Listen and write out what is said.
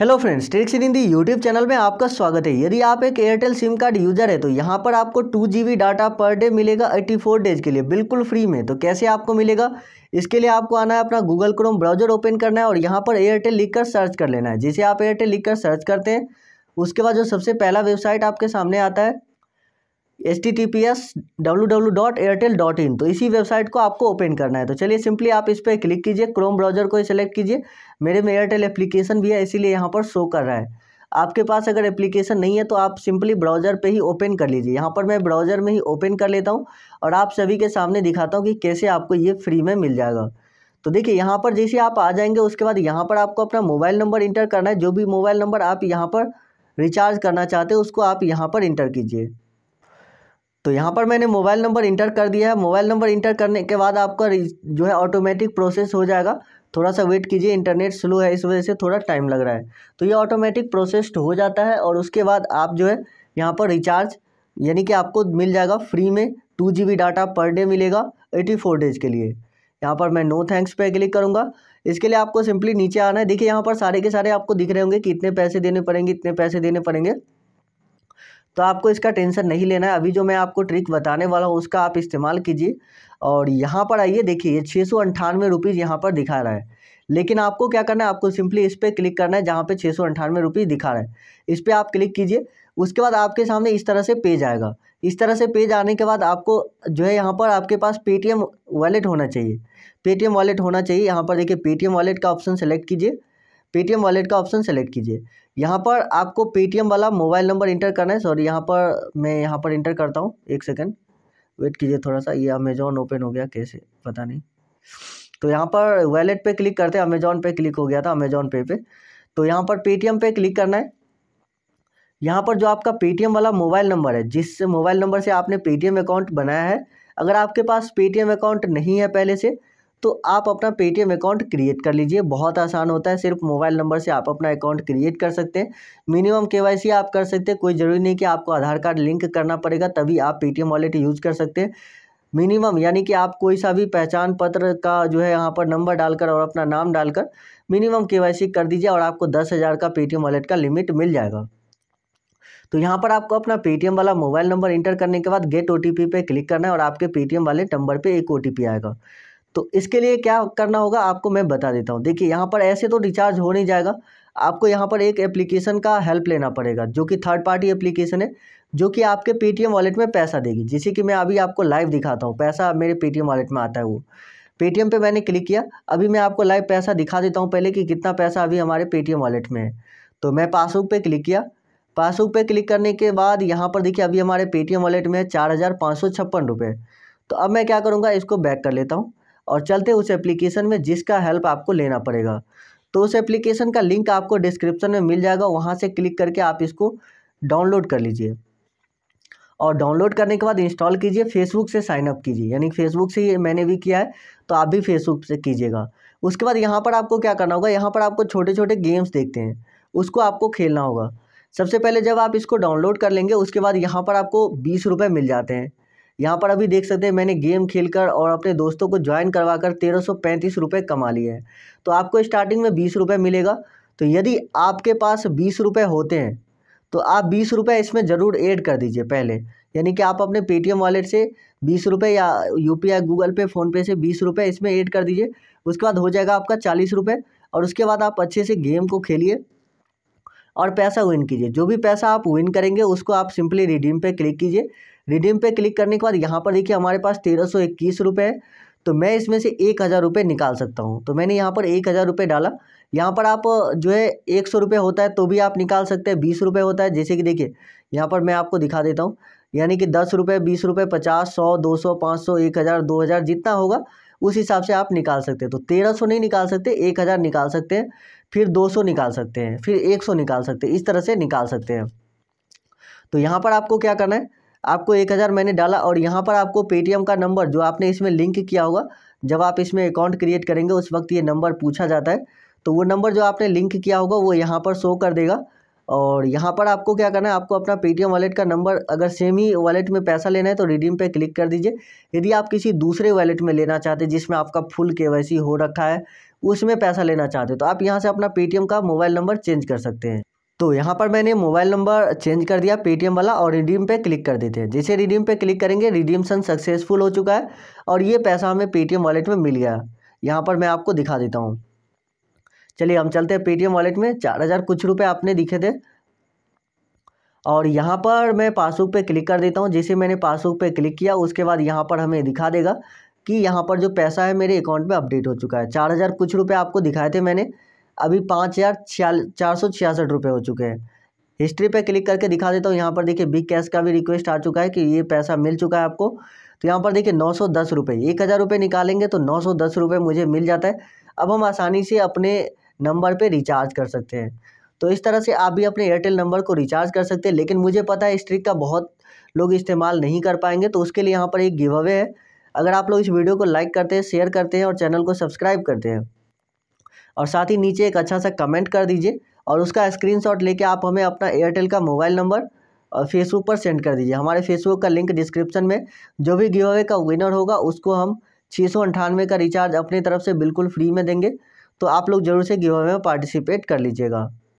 hello friends tricks in Hindi YouTube channel में आपका स्वागत है यदि आप एक एयरटेल सिम कार्ड यूजर है तो यहाँ पर आपको टू जी डाटा पर डे मिलेगा एट्टी फोर डेज के लिए बिल्कुल फ्री में तो कैसे आपको मिलेगा इसके लिए आपको आना है अपना गूगल क्रोम ब्राउजर ओपन करना है और यहाँ पर एयरटेल लिखकर सर्च कर लेना है जिसे आप एयरटेल कर सर्च करते हैं उसके बाद जो सबसे पहला वेबसाइट आपके सामने आता है H T T P S W W dot Airtel dot in तो इसी वेबसाइट को आपको ओपन करना है तो चलिए सिंपली आप इस पर क्लिक कीजिए क्रोम ब्राउजर को सेलेक्ट कीजिए मेरे में एयरटेल एप्लीकेशन भी है इसीलिए यहाँ पर शो कर रहा है आपके पास अगर एप्लीकेशन नहीं है तो आप सिंपली ब्राउज़र पे ही ओपन कर लीजिए यहाँ पर मैं ब्राउज़र में ही ओपन कर लेता हूँ और आप सभी के सामने दिखाता हूँ कि कैसे आपको ये फ्री में मिल जाएगा तो देखिए यहाँ पर जैसे आप आ जाएंगे उसके बाद यहाँ पर आपको अपना मोबाइल नंबर इंटर करना है जो भी मोबाइल नंबर आप यहाँ पर रिचार्ज करना चाहते हो उसको आप यहाँ पर इंटर कीजिए तो यहाँ पर मैंने मोबाइल नंबर इंटर कर दिया है मोबाइल नंबर इंटर करने के बाद आपका जो है ऑटोमेटिक प्रोसेस हो जाएगा थोड़ा सा वेट कीजिए इंटरनेट स्लो है इस वजह से थोड़ा टाइम लग रहा है तो ये ऑटोमेटिक प्रोसेस्ड हो जाता है और उसके बाद आप जो है यहाँ पर रिचार्ज यानी कि आपको मिल जाएगा फ्री में टू जी डाटा पर डे मिलेगा एटी फोर डेज़ के लिए यहाँ पर मैं नो थैंक्स पे क्लिक करूँगा इसके लिए आपको सिंपली नीचे आना है देखिए यहाँ पर सारे के सारे आपको दिख रहे होंगे कि इतने पैसे देने पड़ेंगे इतने पैसे देने पड़ेंगे तो आपको इसका टेंशन नहीं लेना है अभी जो मैं आपको ट्रिक बताने वाला हूँ उसका आप इस्तेमाल कीजिए और यहाँ पर आइए देखिए ये छः सौ अंठानवे रुपीज़ यहाँ पर दिखा रहा है लेकिन आपको क्या करना है आपको सिंपली इस पर क्लिक करना है जहाँ पे छः सौ अंठानवे रुपीज़ दिखा रहा है इस पर आप क्लिक कीजिए उसके बाद आपके सामने इस तरह से पेज आएगा इस तरह से पेज आने के बाद आपको जो है यहाँ पर आपके पास पेटीएम वॉलेट होना चाहिए पेटीएम वॉलेट होना चाहिए यहाँ पर देखिए पेटीएम वॉलेट का ऑप्शन सेलेक्ट कीजिए पेटीएम वॉलेट का ऑप्शन सेलेक्ट कीजिए यहाँ पर आपको पेटीएम वाला मोबाइल नंबर इंटर करना है सॉरी यहाँ पर मैं यहाँ पर इंटर करता हूँ एक सेकेंड वेट कीजिए थोड़ा सा ये अमेजोन ओपन हो गया कैसे पता नहीं तो यहाँ पर वॉलेट पे क्लिक करते हैं अमेजोन पे क्लिक हो गया था अमेजोन पे पे तो यहाँ पर पेटीएम पे क्लिक करना है यहाँ पर जो आपका पेटीएम वाला मोबाइल नंबर है जिस मोबाइल नंबर से आपने पेटीएम अकाउंट बनाया है अगर आपके पास पेटीएम अकाउंट नहीं है पहले से तो आप अपना पेटीएम अकाउंट क्रिएट कर लीजिए बहुत आसान होता है सिर्फ मोबाइल नंबर से आप अपना अकाउंट क्रिएट कर सकते हैं मिनिमम केवाईसी आप कर सकते हैं कोई ज़रूरी नहीं कि आपको आधार कार्ड लिंक करना पड़ेगा तभी आप पेटीएम वॉलेट यूज़ कर सकते हैं मिनिमम यानी कि आप कोई सा भी पहचान पत्र का जो है यहाँ पर नंबर डालकर और अपना नाम डालकर मिनिमम के कर दीजिए और आपको दस हज़ार का पेटीएम वॉलेट का लिमिट मिल जाएगा तो यहाँ पर आपको अपना पेटीएम वाला मोबाइल नंबर इंटर करने के बाद गेट ओ पे क्लिक करना है और आपके पेटीएम वाले नंबर पर एक ओ आएगा तो इसके लिए क्या करना होगा आपको मैं बता देता हूँ देखिए यहाँ पर ऐसे तो रिचार्ज हो नहीं जाएगा आपको यहाँ पर एक एप्लीकेशन का हेल्प लेना पड़ेगा जो कि थर्ड पार्टी एप्लीकेशन है जो कि आपके पेटीएम वॉलेट में पैसा देगी जिसे कि मैं अभी आपको लाइव दिखाता हूँ पैसा मेरे पेटीएम वॉलेट में आता है वो पेटीएम पे मैंने क्लिक किया अभी मैं आपको लाइव पैसा दिखा देता हूँ पहले कि कितना पैसा अभी हमारे पेटीएम वॉलेट में है तो मैं पासबुक पर क्लिक किया पासबुक पर क्लिक करने के बाद यहाँ पर देखिए अभी हमारे पेटीएम वॉलेट में है चार हज़ार पाँच सौ छप्पन रुपये तो अब मैं क्या करूँगा इसको बैक कर लेता हूँ और चलते उस एप्लीकेशन में जिसका हेल्प आपको लेना पड़ेगा तो उस एप्लीकेशन का लिंक आपको डिस्क्रिप्शन में मिल जाएगा वहाँ से क्लिक करके आप इसको डाउनलोड कर लीजिए और डाउनलोड करने के बाद इंस्टॉल कीजिए फेसबुक से साइनअप कीजिए यानी फेसबुक से मैंने भी किया है तो आप भी फेसबुक से कीजिएगा उसके बाद यहाँ पर आपको क्या करना होगा यहाँ पर आपको छोटे छोटे गेम्स देखते हैं उसको आपको खेलना होगा सबसे पहले जब आप इसको डाउनलोड कर लेंगे उसके बाद यहाँ पर आपको बीस रुपये मिल जाते हैं यहाँ पर अभी देख सकते हैं मैंने गेम खेलकर और अपने दोस्तों को ज्वाइन करवा कर तेरह सौ पैंतीस रुपये कमा लिए हैं तो आपको स्टार्टिंग में बीस रुपये मिलेगा तो यदि आपके पास बीस रुपये होते हैं तो आप बीस रुपये इसमें ज़रूर ऐड कर दीजिए पहले यानी कि आप अपने पेटीएम वॉलेट से बीस रुपये या U P I Google Pay PhonePe से बीस रुपये इसमें ऐड कर दीजिए उसके बाद हो जाएगा आपका चालीस रुपये और उसके बाद आप अच्छे से गेम को खेलिए और पैसा विन कीजिए जो भी पैसा आप विन करेंगे उसको आप सिंपली रिडीम पे क्लिक कीजिए रिडीम पे क्लिक करने के बाद यहाँ पर देखिए हमारे पास तेरह सौ इक्कीस रुपये है तो मैं इसमें से एक हज़ार रुपये निकाल सकता हूँ तो मैंने यहाँ पर एक हज़ार रुपये डाला यहाँ पर आप जो है एक सौ रुपये होता है तो भी आप निकाल सकते हैं बीस रुपये होता है जैसे कि देखिए यहाँ पर मैं आपको दिखा देता हूँ यानी कि दस रुपये बीस रुपये पचास सौ दो सौ पाँच सौ एक हज़ार दो हज़ार जितना होगा उस हिसाब से आप निकाल सकते हैं तो तेरह सौ नहीं निकाल सकते एक हज़ार निकाल सकते हैं फिर दो सौ निकाल सकते हैं फिर एक सौ निकाल सकते हैं इस तरह से निकाल सकते हैं तो यहाँ पर आपको क्या करना है आपको एक हज़ार मैंने डाला और यहाँ पर आपको पेटीएम का नंबर जो आपने इसमें लिंक किया होगा जब आप इसमें अकाउंट क्रिएट करेंगे उस वक्त ये नंबर पूछा जाता है तो वो नंबर जो आपने लिंक किया होगा वो यहाँ पर शो कर देगा और यहाँ पर आपको क्या करना है आपको अपना पेटीएम वॉलेट का नंबर अगर सेम ही वॉलेट में पैसा लेना है तो रिडीम पे क्लिक कर दीजिए यदि आप किसी दूसरे वॉलेट में लेना चाहते हैं जिसमें आपका फुल के हो रखा है उसमें पैसा लेना चाहते हो तो आप यहाँ से अपना पेटीएम का मोबाइल नंबर चेंज कर सकते हैं तो यहाँ पर मैंने मोबाइल नंबर चेंज कर दिया पेटीएम वाला और रिडीम पे क्लिक कर देते हैं जैसे रिडीम पे क्लिक करेंगे रिडीमसन सक्सेसफुल हो चुका है और ये पैसा हमें पेटीएम वॉलेट में मिल गया यहाँ पर मैं आपको दिखा देता हूँ चलिए हम चलते हैं पेटीएम वॉलेट में चार हज़ार कुछ रुपये आपने दिखे थे और यहाँ पर मैं पासबुक पर क्लिक कर देता हूँ जैसे मैंने पासबुक पर क्लिक किया उसके बाद यहाँ पर हमें दिखा देगा कि यहाँ पर जो पैसा है मेरे अकाउंट में अपडेट हो चुका है चार हज़ार कुछ रुपये आपको दिखाए थे मैंने अभी पाँच हज़ार छियाल चार सौ छियासठ रुपये हो चुके हैं हिस्ट्री पे क्लिक करके दिखा देता हूँ यहाँ पर देखिए बिग कैश का भी रिक्वेस्ट आ चुका है कि ये पैसा मिल चुका है आपको तो यहाँ पर देखिए नौ सौ दस रुपये एक हज़ार रुपये निकालेंगे तो नौ सौ दस रुपये मुझे मिल जाता है अब हम आसानी से अपने नंबर पे रिचार्ज कर सकते हैं तो इस तरह से आप भी अपने एयरटेल नंबर को रिचार्ज कर सकते हैं लेकिन मुझे पता है इस ट्रिक का बहुत लोग इस्तेमाल नहीं कर पाएंगे तो उसके लिए यहाँ पर एक गिव अवे है अगर आप लोग इस वीडियो को लाइक करते हैं शेयर करते हैं और चैनल को सब्सक्राइब करते हैं और साथ ही नीचे एक अच्छा सा कमेंट कर दीजिए और उसका स्क्रीनशॉट लेके आप हमें अपना एयरटेल का मोबाइल नंबर और फेसबुक पर सेंड कर दीजिए हमारे फेसबुक का लिंक डिस्क्रिप्शन में जो भी गिव अवे का विनर होगा उसको हम छः सौ अंठानवे का रिचार्ज अपनी तरफ से बिल्कुल फ्री में देंगे तो आप लोग जरूर से गिव अवे में पार्टिसिपेट कर लीजिएगा